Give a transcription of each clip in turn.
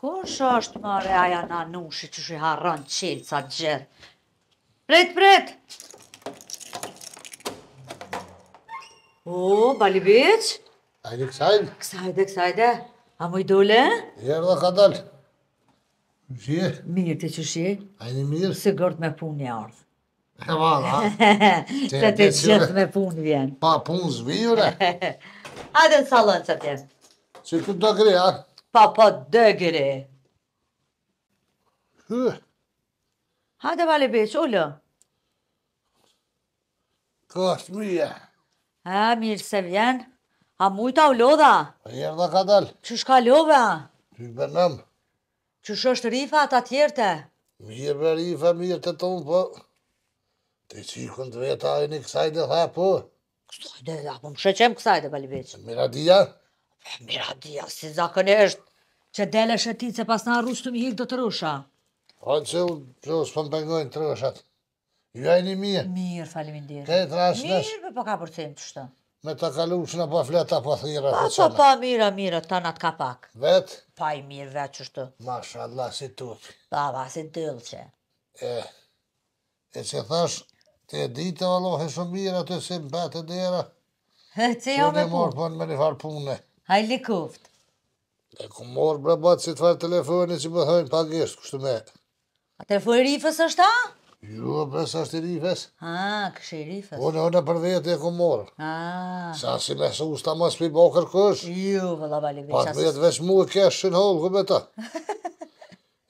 Kush është më reaja në anushi që shë i harran qilë sa gjithë? Pret, pret! O, bali bëq? Ajde, kësajde. Kësajde, kësajde. A mu i dule? Jërë dhe ka dalë. Gjithë. Mirë të që shi. Ajde, mirë. Se gërët me punë një ardhë. E vala, ha? Se të të me punë vjenë. Pa punë zbi, jure. Ajde, në salonë, së të Që këtë të gre, ha? pa pa dëgëri. Hadë vale beç, ullë. Kështë mija. E, mirë se vjen. A mujta u lodha? A jërë dhe ka dalë. Qësh ka lodha? Qësh bërnëm. Qësh është rifa ata tjerte? Mirë bërë rifa, mirë të tonë, po. Të qikën të vetajnë i kësajde, dhe po. Kësajde, dhe po më shëqem kësajde, vale Mirë a Mira dija, si zakën është. Që dele ti që pas në rrush të mi hikë do të rrusha. Po që u që u s'pon të rrushat. Ju ajni mirë. Mirë, faliminderit. Këtë rrashë nëshë. Mirë, po ka përcim të shtë. Me të kalu që në po fleta, po thira. Pa, pa, pa, mira, mira, të në të ka pak. Vetë? Pa i mirë, vetë që shtë. Masha Allah, si tukë. Pa, pa, si dëllë që. E, e që thash, të e ditë, valohë, shumë mirë, atë e si mbetë e dera. Që jo ne morë, po në me një farë punë. Hajli kuft. E ku morë bre batë si të farë telefonit që më pa gjerës, kushtu me. A telefon rifës është ta? Jo, bërës është i rifës. Ah, kështë i rifës. Unë, unë për vetë e ku morë. Ah. Sa si me së usta ma s'pi bërë kërkësh. Jo, vëllë avalli gëshë. Pat vetë veç mu e keshë shën holë, ku bëta.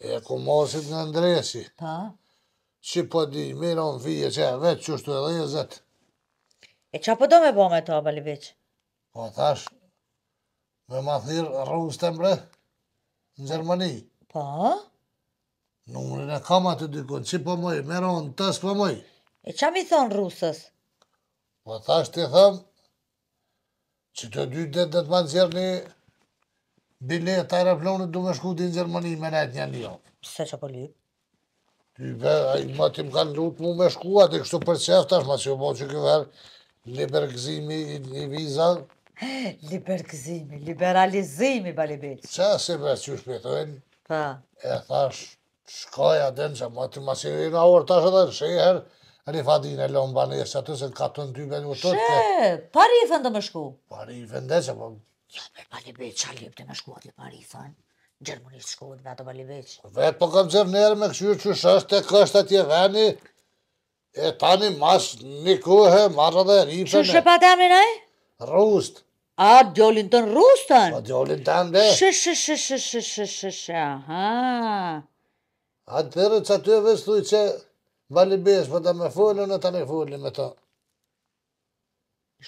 E ku morë si të në ndresi. Pa. Po. Që po di, miron vije që e veç që është të edhe jëzët. E qa po do me me to, avalli veç? Po, thash me ma thirë rrugës të mbre, në Gjermani. Pa? Po? Numërin e kam atë dykon, që po mëj, Meron, onë, tësë po moj. E që mi thonë rusës? Po thash të thëmë, që të dy dhe të të manë zjerë një bilet të aeroplonit du me shku di në Gjermani me rejt një një. Se që po lypë? Ty be, a i më ti kanë lutë mu me shku, ati kështu për qeftash, ma që po që këverë, liberëgzimi i, i vizat, Libergëzimi, liberalizimi, bali Qa se për që shpetojnë? Pa. E thash, shkoja den që më të masirë i nga orë tash edhe në shëherë, Rifadin e lomba në jeshtë atës e në katën ty me një tërë. Shë, pari i fëndë me shku. Pari i fëndë e që po... Ja, me bali qa të më shku atë i pari i fëndë. shku dhe ato bali Vetë po kam zërë njerë me këshurë që shështë e kështë atje veni, E tani mas një kuhë, marrë dhe rinjë për me... shëpa të amin e? Rust. A, djolin të në rustën? A, po, djolin të ndë. Shë, shë, shë, shë, shë, shë, shë, shë, aha. A, të dhërë që të e vështu i që vali besh, po të me fulli, e të me fulli me ta.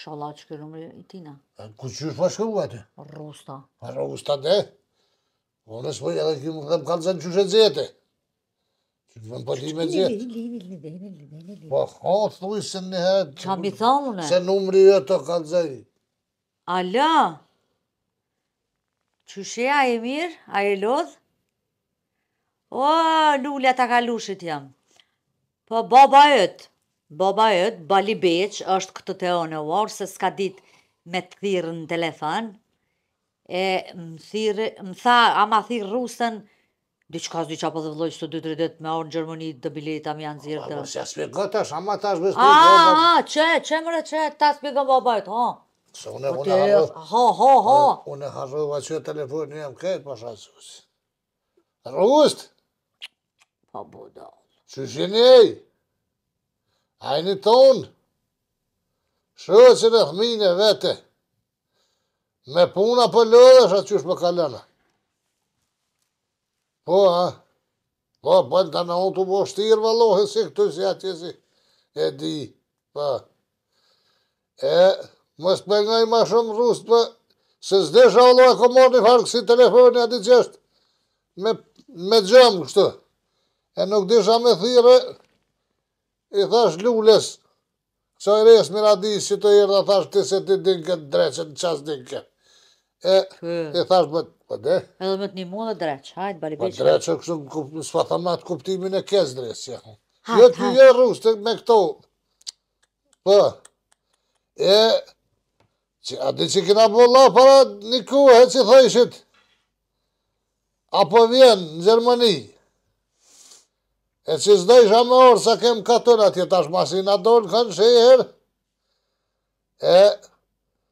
Shala që kërë nëmëri i tina. A, ku po po, që është pa shku u aty? Rusta. A, rusta dhe? Unë është po edhe këmë këmë kanë zënë që shëtë zëtë. Më po ti me gjithë. Po, ha, thuj se në herë. Qa mi thonë, Se numri e të Alo! Ala, a e mirë, a e lodhë? O, lullja të kalushit jam. Po, baba e të, baba e të, bali beqë, është këtë të e në se s'ka ditë me të në telefon. E, më thirë, më tha, ama thirë rusën, Dhe që ka së diqa dhe vlojë, së dy të redet me orë në Gjermoni dhe bileta mi janë zirë dhe... Po, se aspe gëtë është, ama ta është bështë të i A, Aha, që, që mëre, që, ta aspe gëmë babajtë, ha? Se une, po e harrojë... Ha, ha, ha! Une harrojë va që telefonë në jam këtë, për shë asusë. Rëgustë! Pa bërda... Që që njëj? A e një tonë? që në e vete. Me puna për po lëdhë, shë që shë më Po, a? Po, po, të në unë të po shtirë, si këtu si atje si e di, po. E, më spëngaj ma shumë rrusë, po, se zde shalo e ko një farë kësi telefoni ati qështë, me, me gjëmë kështë, e nuk disha me thire, i thash lulles, që e resë mira di që të jërë, thash të se ti din këtë dreqën, qas din e e thash bët, po de. Edhe më të mullë dhe dreqë, hajt bali po bëj. Dreqë kështu s'po tha atë kuptimin e kës dreç ja. Jo ti je rrus me këto. Po. E ti a që na bolla para niku e si thajshit. Apo vjen në Gjermani. E që zdoj shë më orë, sa kem katon atje tash masin atë dorën, kanë shëjë herë. E,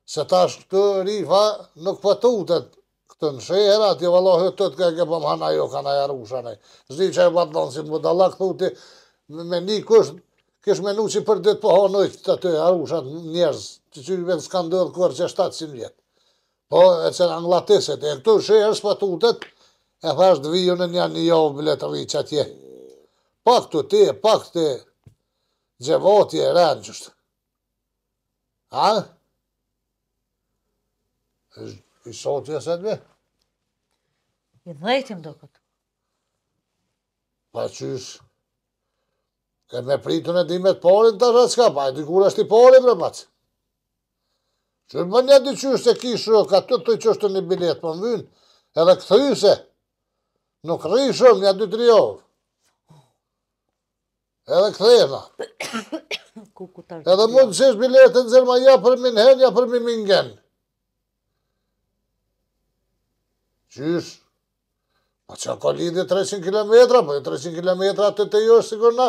Se ta është këtë rifa nuk pëtutet po këtë në shëjera, ati valohë të të këtë këpëm po hana jo, këna ja rusha ne. Zdi që e vatë po në si më këtë utët, me një kështë, këshë menu që për ditë pëhonojt të të të ja rusha në që që një benë skandurë kërë që 700 vjetë. Po, e që në anglatisit, e këtë shëjera së e fashtë viju në një një jo bletë rritë që atje. Pak të ti, pak të gjevotje e rëndjë I sotë se të me? I dhejtim do këtë. Pa qysh, ke me pritë në dimet porin të rrët s'ka, pa e dikur është i porin për maqë. Që më një di qysh se kishë rrë, ka të të që është një bilet për po më vynë, edhe këthyse, nuk rrë shumë një dy tri orë. Edhe këthena. Edhe mund që është biletën zërma ja për minhen, ja për minhen, Gjysh, Po që ka lidi 300 km, po 300 jo km atë të jo është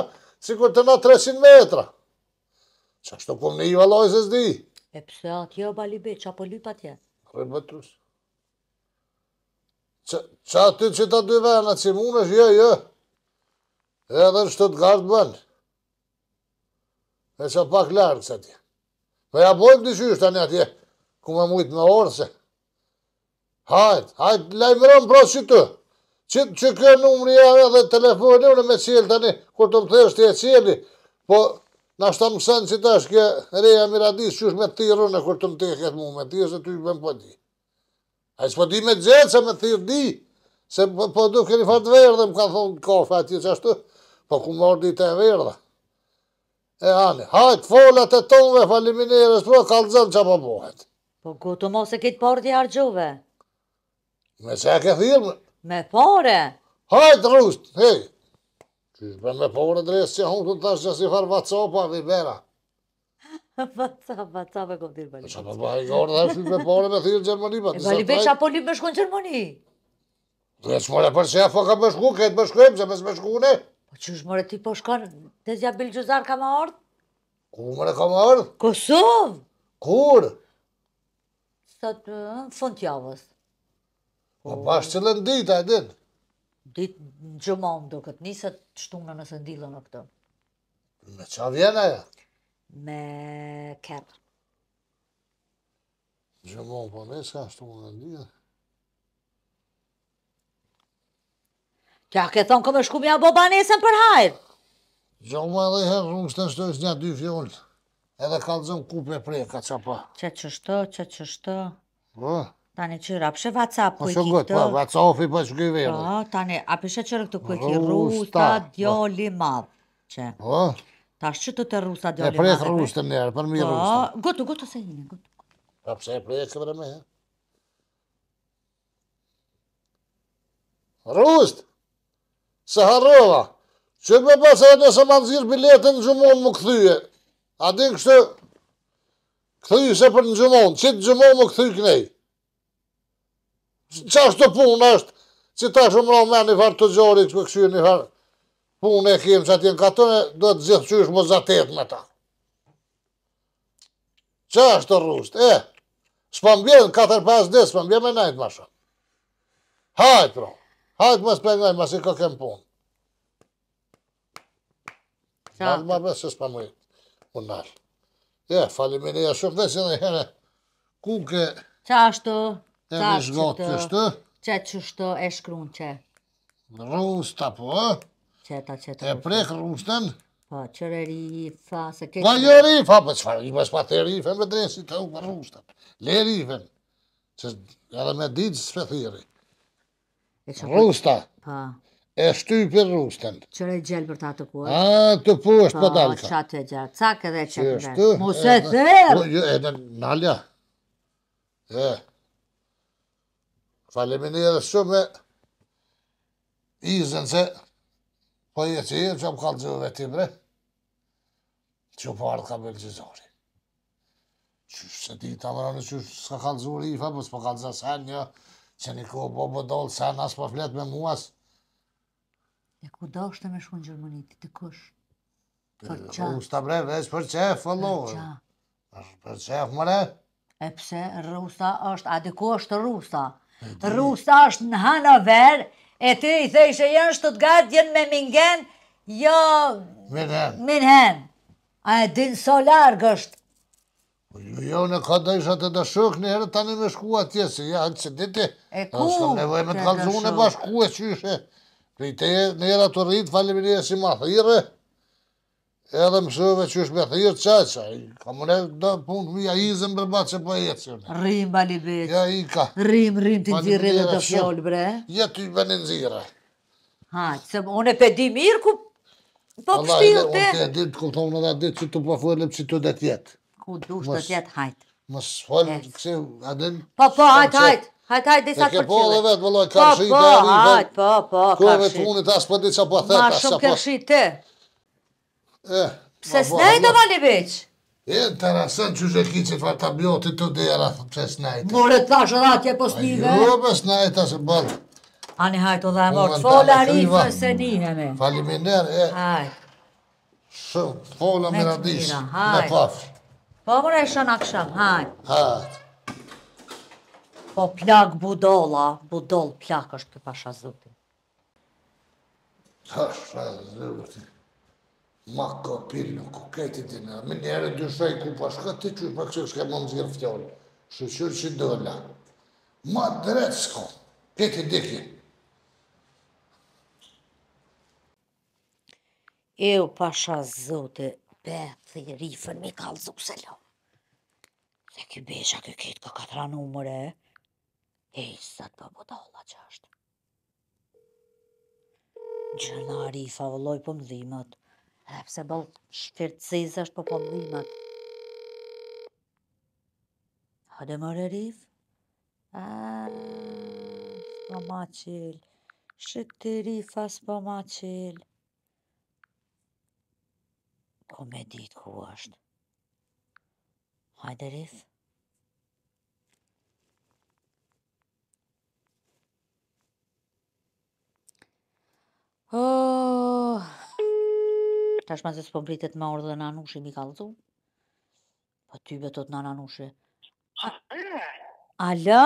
sikur të na 300 metra. Që është të kumë në i valoj se s'di. E pëse atë jo bali be, që apo lypa tje? Po e bëtus. Që atë të që ta dy vena, që mund është jo, jo. E dhe në shtë të gardë bënë. E që pak lërë, që atje. Po ja abojmë të qyshtë anë atje, ku me mujtë në orëse. Hajt, hajt, lajmëron pra që të. Që, që kjo numëri janë dhe telefoni, unë me cilë tani, kur të më thështë e cilë, po, në ashtë të mësën që të është kjo reja miradis, që është me tiru në kur të më të këtë mu, me tiru se të i bëmë po di. A i s'po di me gjenë, se me tiru di, se po, po du këri fatë verë dhe më ka thonë kofë ati që ashtu, po ku morë di të verë dhe. E ani, hajt, folat e tonëve, faliminere, po kalëzën që po bohet. Po ku të mos e kitë por argjove? Me se e ke firme. Me fare? Hajtë në hej! Ti zbë me fare drejës që hunë të të tash që si farë dhe i bera. Vacopa, vacopa e këmë të të të të të të të të të të me të të të të të të të të të të të të të të të të të të Dhe që mëre për që e foka me shku, këtë me shkujmë, që mes për shku në e. Po që mëre ti po shkon, të zja Bil Gjuzar ka më ardhë? Ku mëre ka më ardhë? Kosovë! Kur? Sëtë, fund javës. Po bashkë që lënë ditë, a e ditë? Dit në gjëmon, do këtë nisët shtunë në nësë ndilën në këtë. Me qa vjena ja? Me kërë. Gjëmon për me s'ka shtunë në ndilën. Kja ke thonë këmë shku mja bo banesën për hajtë. Gjëmon edhe dhe herë rungës të nështë një dy fjollët. Edhe kalëzëm kupe prej, ka qa pa. Po? Qe qështë shtë, qe qështë Po? Tani që rapshe WhatsApp ku e kitë... Po shumë WhatsApp i po që këj verë. Tani, a pëshe që rëkë të ku rusta po. djoli madhë. Që? Po? Ta shë të të rusta djoli madhë. E prek rusta njerë, për mi po, rusta. Gëtë, gëtë se jini, gëtë. A pëshe e prejkë vërë me, he? Rust! Se harrova! Që me pëse e nëse ma nëzirë biletën në gjumon më këthyje. A din kështë... Këthyje se për në gjumon, që të gjumon më këthyje kënej. Qa është të punë është? Si ta shumë në me një farë të gjori, që këshu një farë punë e kemë, që ati në katone, do të zihë që është më tetë me ta. Qa është të rrustë? E, së pa mbjenë, katër pas dhe, së pa me najtë ma shumë. Hajtë, pro, hajtë më së ma si ka kemë punë. Ma në më besë, së pa mujë, unë nalë. E, falimin e shumë, dhe si në jene, ku ke... Qa është të... Të me shgatë që është? Që që është po, e shkrunë që? Në po, e? Që ta E prekë rrusë Po, që rë rifa, se ke... Po, jo rifa, po, qëfar, i rifa, s'pa të rifa, me dresi të u për të. Le rifa, që edhe me ditë së fëthiri. Po- Rusta, Po. E shtu i për rusë të Qërë e gjelë për ta të kuaj? A, të po është po, për dalë ka. Po, qatë e gjelë, cakë edhe qatë edhe. Mosë e se e? Po, e në nalja. E, Falemini edhe shumë, i zënë që, po i e që i e që më kalë gjithë dhe ti bre, që po ardhë ka bëllë gjithëzori. Se ti të avrani që s'ka kanë zuri i fa, për po s'pa kanë zërë sen një, jo. që një kohë po po dollë sen, asë për fletë me muas. E ku do është të me shku në Gjermani, ti të kush? Për qa? U s'ta bre, veç për qa, po fëllu. Për qa? Për qa, fëmëre? E pse rrusa është, a di ku është rrusa? Rusa është në Hanover, e ty i thej që janë Stuttgart, jenë me Mingen, jo... Minhen. A e din so largë është? Po jo, jo, në kodë isha të dëshuk, në herë tani me shku atje, se ja, në që diti. E po, ku? Në nevoj me të kalëzune bashku e që ishe. Në herë atë rritë, falimin e si ma thire edhe mësove që është me thirë qaqa, ka më ne punë mi, a i zëmë bërbat që për po jetë qënë. Rim, bali betë. Ja, i ka. Rim, rim, të nëzirë edhe të fjollë, bre. Ja, të i në nëzirë. Ha, që se unë e di mirë ku po pështilë të... Unë të e ditë, ku thonë edhe ditë që po të po fëllim që të dhe tjetë. Ku dush të tjetë, hajtë. Mos fëllë, këse, adin... Po, po, hajtë, hajtë. Hajt, hajt, desa për po E po Po, po, hajt, po, po, kërshit. Kërve të unit, as për di që po thetë, as që Ma shumë kërshit të. Eh, pse s'nej do vali veç? E, të rasën që zhe ki që farë të bjoti të dera, pse s'nej të. More të thashë po dhe po s'nive? Jo, pe s'nej asë bërë. Ani hajtë dhe e mërë, fola rifë se njëhemi. Faliminer, e. Hajtë. Shë, fola më radishë, me pafë. Po mërë e shën akshëm, hajtë. Hajtë. Po plak budolla, budoll plak është pasha zutin. Pasha zutin ma kapil në kuketi të në, me njerë dy shaj ku pa të qysh, pa kështë kështë kemë më zirë fjallë, shë qërë që dola, ma drejtë s'ko, këti dikje. Eu pasha zote, be, dhe i rifën mi kalë zu se lo. Se kjë besha kjë këtë ka katra numëre, e i sëtë për budolla që është. Gjëna rifa vëlloj për po më dhimët edhe pse bëll shpirtësiz është po po mlimët. A dhe më rërif? A, s'po ma qilë, shëtë rifa s'po ma qilë. Po me ditë ku është? Hajde rifë. Ta shma se s'po mbritet ma ordo dhe nanushi mi kallë thun. A po ty be të të nananushi. Alo?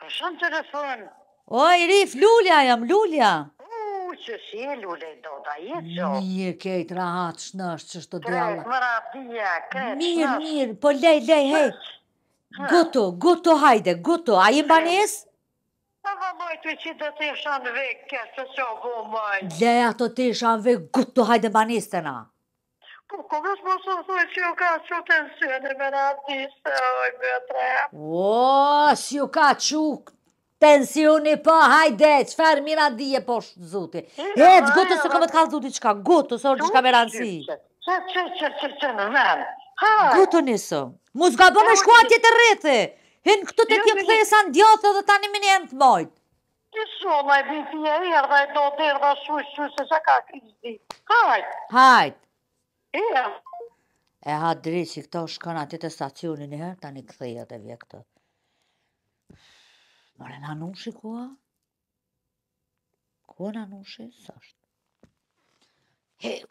Ka shumë të rëfën. O, i rif, lulja jam, lulja. U, që si e lulja i do da jetë që. Mirë, kejtë rahat, shnështë që shtë djala. Kretë më rapia, kretë shnështë. Mirë, mirë, po lej, lej, hej. Gëto, gëto, hajde, gëto. A i mbanesë? Po ha më të që do të isha në vek, kërë të që go më ajnë. Dhe ato të isha në vek, gutë të hajde baniste na. Po, ko vësë më së dhe që ju ka që të në sënë, në më oj, më tre? O, që ju ka që Pensioni po, hajde, që farë mirat dhije po zuti. E, të gotës të këmë të kalë zuti qëka, gotës orë qëka me ranësi. Që, që, që, që, që, që, që, që, që, që, që, që, që, që, që, Hynë këtu të jo, tjë këtë sa në djotë dhe tani minë e më të mojtë. Që shu, e bifi e i ardhe e do të e shumë, shu se shë ka kështë di. Hajtë. Hajtë. E E ha dri që këto shkën atit e stacionin e herë, tani këtë e të vje këtë. Mare në anushi kua? Kua në anushi? Hej,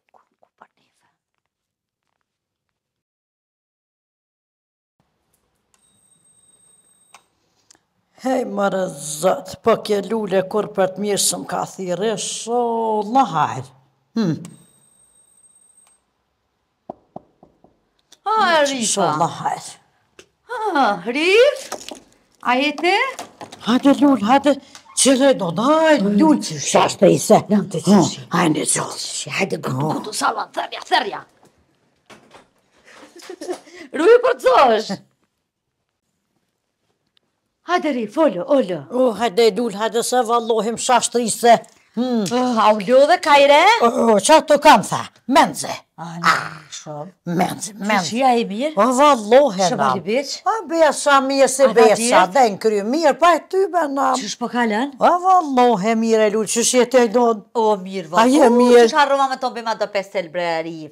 Hej, më rëzët, po kje lule kur për të mirë së më ka thirë, shë në hajrë. Hm. A, ah, Rifa. Shë në hajrë. A, ah, Rif, a e te? Hajde, lule, hajde. Që dhe do da, e lullë që shashtë është për i se. Hajë në gjithë. Hajde, gëtë gëtë salë, thërja, thërja. Rujë për po të zoshë. Ha dëri, folo, olo. O, ha dhe dul, hajde, se, vallohim shashtri se. Hmm. A ah, u lodhe, kajre? O, që të kam tha, menze. Ani, ah, ah, shumë. Menë, menë. Shqia i mirë? Pa vallohen, amë. Shqia i beqë? Pa besa, mirë se besa, dhe në kryu mirë, pa e ty ben, amë. Qështë po kalen? Pa vallohen, mirë e lullë, qështë jetë e donë. O, mirë, vallohen. A je mirë. Qështë arroma me tombi ma dhe pesel bre rivë.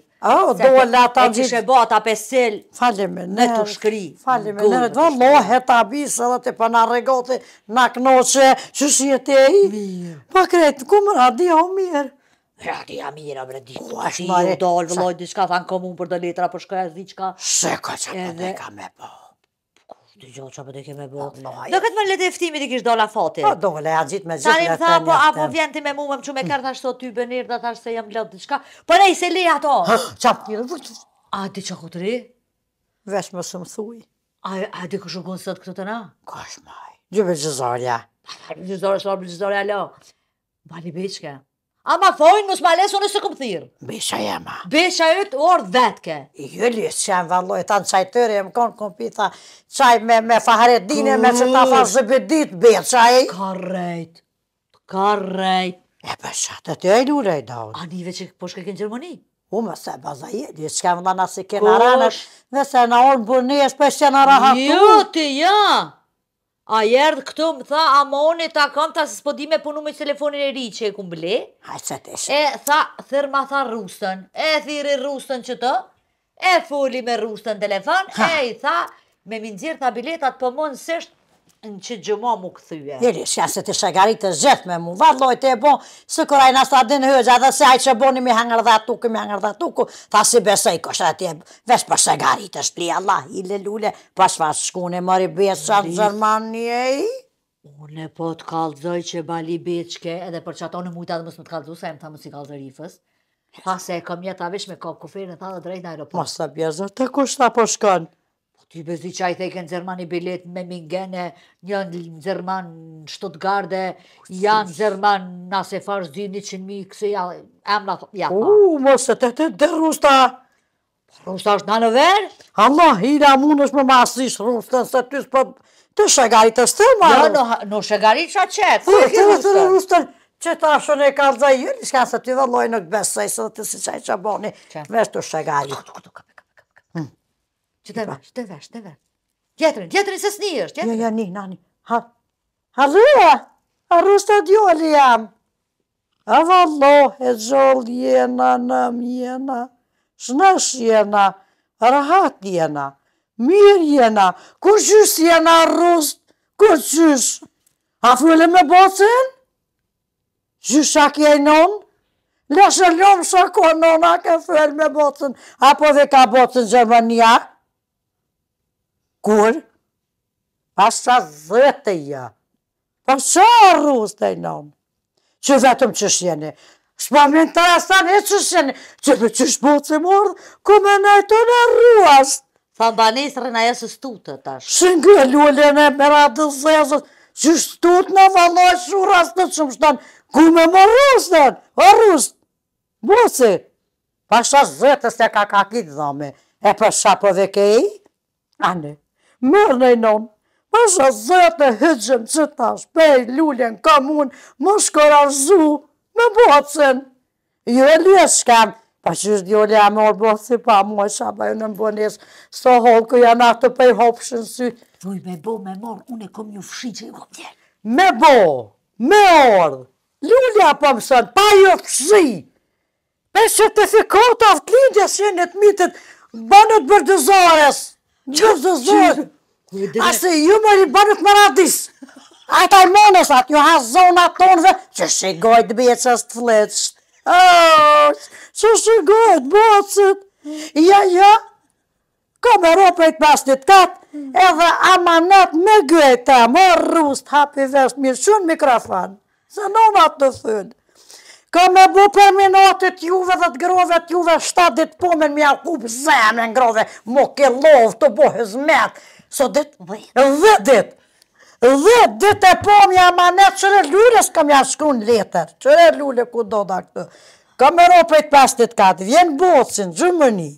do e lata gjithë. E qështë ta pesel. Falim me të shkri. Falim me nërë. Vallohen, ta bisa dhe të e i. Mirë. mirë. Ja, ti ja mira, bre, di ku a shi ju dollë, vëlloj, di shka thanë komun për dhe letra, për shkoja zdi qka... Se ka qa për dhe ka me bo. Dhe gjo qa për dhe ke me bo. Po, do këtë më në letë eftimi ti kish dola fati. Po do, le, po, a gjitë me gjitë. letë të një Apo vjen ti me mu, me më që me kërta shto ty bënir, da thash se jam lëtë di shka. po e se le ato. Qa për një vërë? A, di qa ku të ri? Vesh më shumë thuj. A, di ku A ma thojnë, nësë ma lesu e të këmë thirë. Besha jema. ma. Besha e të orë vetëke. Jullis, që jam më ta në qaj tërë, e më konë këmë pita qaj me faharet dine, me që ta fa zëbëdit, besha e. Ka rejtë, ka rejtë. E besha, të të ejnë ure i daun. A nive që poshke kënë Gjermoni? U me se baza i, që kemë dhe nësë kënë aranës, nëse në orë më bërni, e shpesh që në rahatur. Jo, të ja. A jërë këtu më tha, a më onë e ta kam ta se s'po di me punu me telefonin e ri që e ku mble. Ha, që të E tha, thërë ma tha rusën, e thiri rusën që të, e foli me rusën telefon, e i tha, me minëzirë gjirë tha biletat për po mund sështë në që gjëma mu këthyve. Dhe rishë, se të shëgari të zhetë me mu, vadë lojtë e bon, së kërë ajna së të adinë hëgjë, adhe se ajtë që boni mi hangër dhe atuku, mi hangër dhe atuku, tha si besoj, kështë atje, vesh për shagarit të shtri, Allah, i le lule, pas pas shkune, mori besë shantë zërmani e i. Une po të kalzoj që bali beqke, edhe për që ato në mujtë adhe mësë më të kalzoj, sa e më thamë si kalzoj rifës. Pas e e kam jetë avish me kokë kuferin e thalë drejt në aeroport. Masa bjezër, të kush të aposhkanë? Ti besi që a i në Zermani bilet me mingene, një në Zerman në janë në Zerman në Asefar zdi një qënë mi, kësi ja, em në thotë, ja pa. U, mësë, të të dhe rusta. Rusta është në në verë? Allah, hira mund është më masisht rustën, se ty të jo, të shëgari të stë, ma. Ja, në shëgarit që a qëtë, të të të të rustën, rusta. Që në e kalëzaj jërë, shkanë se ty dhe vëlloj në besoj, se të të të të të të të Që të vesh, të vesh, të vesh. Tjetërin, tjetërin se s'ni është, tjetërin. Ja, jo, ja, jo, ni, nani. ha, a rrës të djoli jam. A vallo, e gjoll jena, nëm jena, shnash jena, rahat jena, mir jena, ku qysh jena rrës, ku qysh. A fule me bocën? Qysh a kje non? Lëshë lëmë shë konon, a ke me bocën. Apo dhe ka bocën gjëmë njëa? kur, asa dhete ja, pa po sa rrës të nëmë, që vetëm që shjeni, s'pa me në të rastan e që shjeni, që për që shbo që mordë, ku me në e të në rruas. Fa në banisë rëna e së stutë të ashtë. Shën kërë ljullin e mëra dë zezë, që stutë në valoj shuras në që më shtanë, ku me më rrës të në, a rrës të, më si, pa shas zhëtës të ka kakit dhëmi, e për shapo dhe kej, anë mërë në i nëmë. Masë a zëtë e hëgjëm që tash shpej, lullën, ka munë, më shkora zhu, me bocën. Jo e lje shkem, pa që është një lja me orë bocën, si pa mojë shabaj në më bonesë, së holë kë janë atë të pej hopëshën sy. Gjoj me bo, me morë, unë e kom një fshi që i vë tjerë. Me bo, me orë, lullëja po mësën, pa jo fshi. Pe që të fikot avt lindja shenet mitet, banët bërdëzores. Që është të zonë? A se ju më një bërë të maradis? A taj atë, ju ha zonë atë tonë dhe... Që është që gojë të bjecë është që që Ja, ja, ka më ropër e të pas një të katë, edhe amanat me gëjta, më rrustë, hapë i mirë shumë mikrofon, Se në atë të thënë. Ka me bu për minatit juve dhe të grove të juve, 7 ditë po me mja kup zemën grove, mo ke lovë të bo hëzmet. So dit, 10 dit, 10 dit e po mja manet, qëre lullës ka mja shku në letër, qëre lullë ku do da këtë. Ka me ro për i të pasit katë, vjen bocin, gjumëni,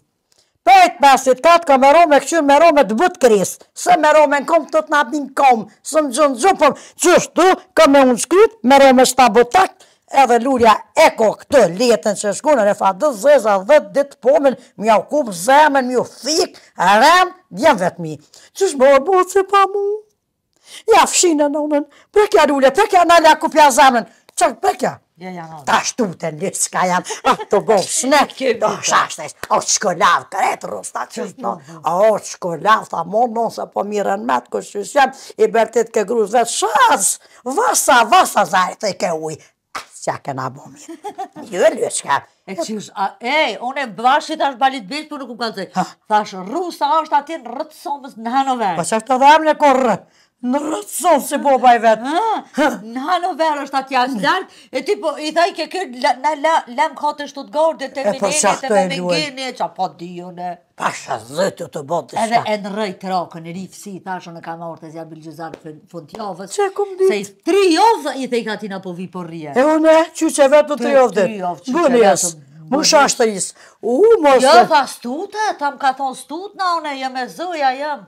për i të pasit katë, ka me ro me këqyr, me ro me të butë kris, se me ro me në kom të të nabin kom, se më gjënë gjumë, që ka me unë shkryt, me ro me shtabotakt, edhe lulja e ko këtë letën që shkunë, në fa dhe zezë dhe dhe të pomen, mjë au kumë zemen, mjë u thikë, a remë, vetëmi. vetë mi. Që që pa mu? Ja, fshinë e nonën, prekja lulja, prekja në lakë ku pja zemen, që prekja? Ta shtu të një ka jam, a të bëmë shne, do shashtes, o të shkollav, kretë rësta që të a o të shkollav, tha mon, non se po mirën me të kështë që shëmë, i bërtit ke gruzve, shas, vasa, vasa, zajtë i ke që a këna bo mirë. e lëshë ka. E që është, a, e, unë e bashkë ashtë balit bilë, të nuk më kanë zëjë. Thashë, rusa është atin rëtë somës në hanove. Po që është të dhamë në korë në rëtësot se po pa i vetë. Në hanë verë është atë jashtë mm. lartë, e ti po i thaj ke kërë, na lem kate shtu të e dhe të minene, të me mengeni, e qa po dhjone. Pasha zëtë të botë të shka. Edhe e në rëjtë të rakë në rifë si, thashë në kamarë të zjarë bilgjëzarë për fund javës. Që e kumë ditë? Se i tri javë, i thej ka t'ina po vi për po rrje. E une, që që vetë të tri javë dhe. Tri javë, Më shashtë të isë. U, mos jo, të... Jo, stutë, ta më ka thonë stutë, na une, jë me zëja, jëmë.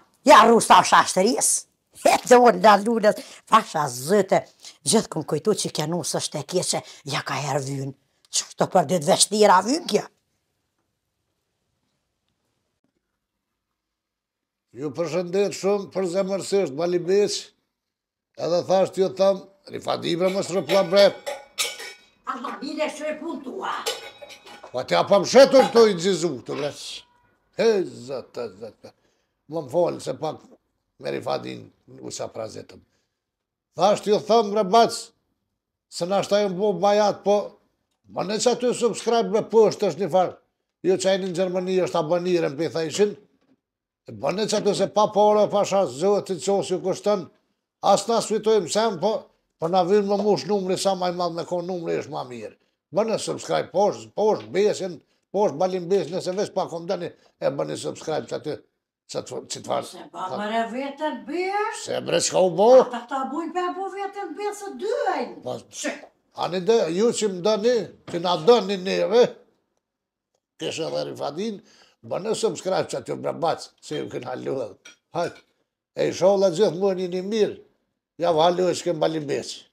Ja rrush ta fsha E të unë në lunës, fasha zëte. Gjithë këmë kujtu që kënë usë është e kje që ja ka herë vynë. Që është të për dhe dhe shtira vynë kja. Ju përshëndet shumë për zemërësështë, bali beqë. Edhe thashtë ju thëmë, rifadibre më së rëpla bret. A më bide shë e punë tua. Pa po të apam shetur të i gjizu, të bretë. He, zëtë, zëtë, zëtë. Më më folë, se pak meri fatin u sa prazetëm. Tha është ju thëmë, bre, se në ashtaj më bëmë bajat, po, më në që aty subscribe, bre, po, është një farë, ju jo që ajni në Gjermëni, është abonire, më pitha ishin, më në që aty se pa porë, pa shasë, zëvë të qosë ju kështën, asë në svitojmë sem, po, po në vinë më mushë numri, sa maj madhë me konë numri, është ma mirë. Më në subscribe, po, është, po, është, po, është, po, është, po, është, po, është, po, është, subscribe është, Se të farë... Se të farë... Se po, po të farë... Se të farë... Se të farë... Se të farë... Se të farë... Se të farë... Se të farë... Se të farë... Se të farë... Se të farë... Se të farë... Se të farë... Se të farë... Se të farë... Se të farë... Se